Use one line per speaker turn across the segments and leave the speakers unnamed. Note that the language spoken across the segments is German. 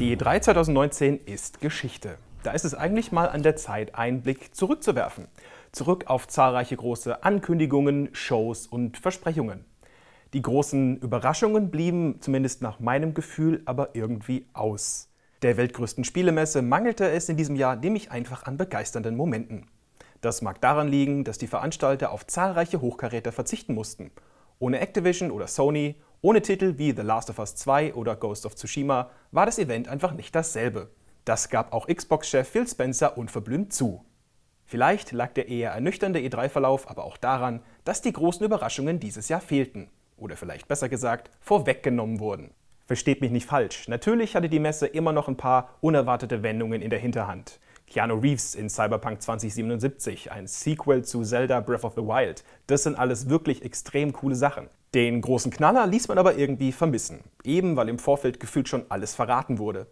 Die E3 2019 ist Geschichte. Da ist es eigentlich mal an der Zeit, einen Blick zurückzuwerfen. Zurück auf zahlreiche große Ankündigungen, Shows und Versprechungen. Die großen Überraschungen blieben, zumindest nach meinem Gefühl, aber irgendwie aus. Der weltgrößten Spielemesse mangelte es in diesem Jahr nämlich einfach an begeisternden Momenten. Das mag daran liegen, dass die Veranstalter auf zahlreiche Hochkaräter verzichten mussten. Ohne Activision oder Sony, ohne Titel wie The Last of Us 2 oder Ghost of Tsushima war das Event einfach nicht dasselbe. Das gab auch Xbox-Chef Phil Spencer unverblümt zu. Vielleicht lag der eher ernüchternde E3-Verlauf aber auch daran, dass die großen Überraschungen dieses Jahr fehlten. Oder vielleicht besser gesagt, vorweggenommen wurden. Versteht mich nicht falsch, natürlich hatte die Messe immer noch ein paar unerwartete Wendungen in der Hinterhand. Keanu Reeves in Cyberpunk 2077, ein Sequel zu Zelda Breath of the Wild, das sind alles wirklich extrem coole Sachen. Den großen Knaller ließ man aber irgendwie vermissen, eben weil im Vorfeld gefühlt schon alles verraten wurde.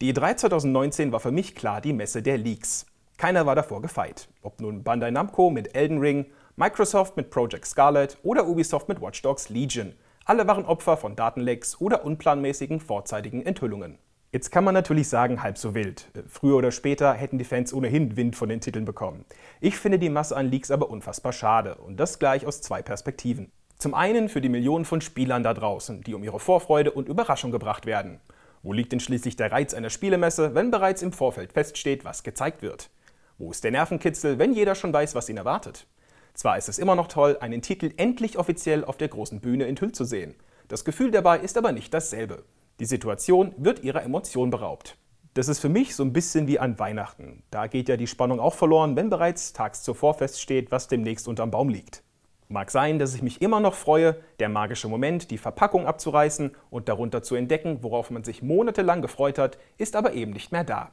Die E3 2019 war für mich klar die Messe der Leaks. Keiner war davor gefeit. Ob nun Bandai Namco mit Elden Ring, Microsoft mit Project Scarlet oder Ubisoft mit Watch Dogs Legion. Alle waren Opfer von Datenlecks oder unplanmäßigen vorzeitigen Enthüllungen. Jetzt kann man natürlich sagen, halb so wild. Äh, früher oder später hätten die Fans ohnehin Wind von den Titeln bekommen. Ich finde die Masse an Leaks aber unfassbar schade und das gleich aus zwei Perspektiven. Zum einen für die Millionen von Spielern da draußen, die um ihre Vorfreude und Überraschung gebracht werden. Wo liegt denn schließlich der Reiz einer Spielemesse, wenn bereits im Vorfeld feststeht, was gezeigt wird? Wo ist der Nervenkitzel, wenn jeder schon weiß, was ihn erwartet? Zwar ist es immer noch toll, einen Titel endlich offiziell auf der großen Bühne enthüllt zu sehen. Das Gefühl dabei ist aber nicht dasselbe. Die Situation wird ihrer Emotion beraubt. Das ist für mich so ein bisschen wie an Weihnachten. Da geht ja die Spannung auch verloren, wenn bereits tags zuvor feststeht, was demnächst unterm Baum liegt. Mag sein, dass ich mich immer noch freue, der magische Moment, die Verpackung abzureißen und darunter zu entdecken, worauf man sich monatelang gefreut hat, ist aber eben nicht mehr da.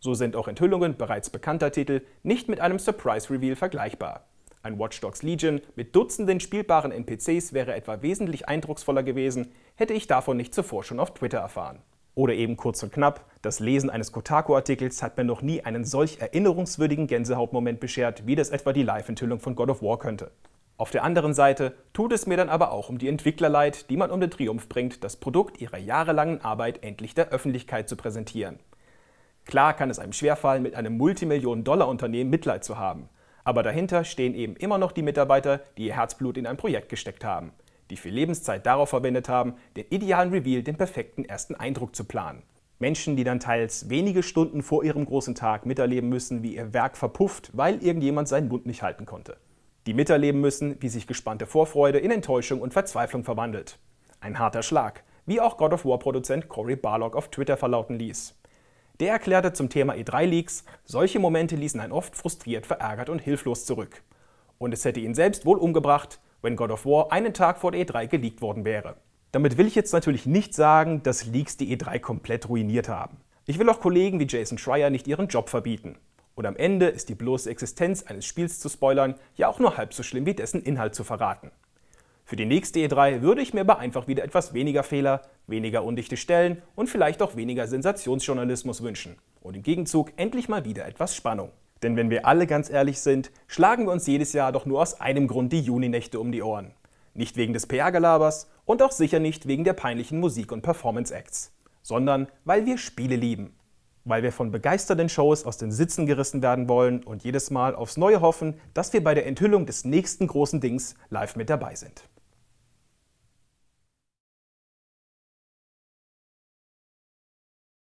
So sind auch Enthüllungen bereits bekannter Titel nicht mit einem Surprise-Reveal vergleichbar. Ein Watch Dogs Legion mit dutzenden spielbaren NPCs wäre etwa wesentlich eindrucksvoller gewesen, hätte ich davon nicht zuvor schon auf Twitter erfahren. Oder eben kurz und knapp, das Lesen eines Kotaku-Artikels hat mir noch nie einen solch erinnerungswürdigen Gänsehautmoment beschert, wie das etwa die Live-Enthüllung von God of War könnte. Auf der anderen Seite tut es mir dann aber auch um die Entwickler leid, die man um den Triumph bringt, das Produkt ihrer jahrelangen Arbeit endlich der Öffentlichkeit zu präsentieren. Klar kann es einem schwerfallen, mit einem Multimillionen-Dollar-Unternehmen Mitleid zu haben. Aber dahinter stehen eben immer noch die Mitarbeiter, die ihr Herzblut in ein Projekt gesteckt haben, die viel Lebenszeit darauf verwendet haben, den idealen Reveal, den perfekten ersten Eindruck zu planen. Menschen, die dann teils wenige Stunden vor ihrem großen Tag miterleben müssen, wie ihr Werk verpufft, weil irgendjemand seinen Mund nicht halten konnte die miterleben müssen, wie sich gespannte Vorfreude in Enttäuschung und Verzweiflung verwandelt. Ein harter Schlag, wie auch God of War-Produzent Corey Barlock auf Twitter verlauten ließ. Der erklärte zum Thema E3-Leaks, solche Momente ließen einen oft frustriert, verärgert und hilflos zurück. Und es hätte ihn selbst wohl umgebracht, wenn God of War einen Tag vor e der E3 geleakt worden wäre. Damit will ich jetzt natürlich nicht sagen, dass Leaks die E3 komplett ruiniert haben. Ich will auch Kollegen wie Jason Schreier nicht ihren Job verbieten. Und am Ende ist die bloße Existenz eines Spiels zu spoilern ja auch nur halb so schlimm wie dessen Inhalt zu verraten. Für die nächste E3 würde ich mir aber einfach wieder etwas weniger Fehler, weniger undichte Stellen und vielleicht auch weniger Sensationsjournalismus wünschen. Und im Gegenzug endlich mal wieder etwas Spannung. Denn wenn wir alle ganz ehrlich sind, schlagen wir uns jedes Jahr doch nur aus einem Grund die Juninächte um die Ohren. Nicht wegen des PR-Galabers und auch sicher nicht wegen der peinlichen Musik und Performance-Acts, sondern weil wir Spiele lieben weil wir von begeisterten Shows aus den Sitzen gerissen werden wollen und jedes Mal aufs Neue hoffen, dass wir bei der Enthüllung des nächsten großen Dings live mit dabei sind.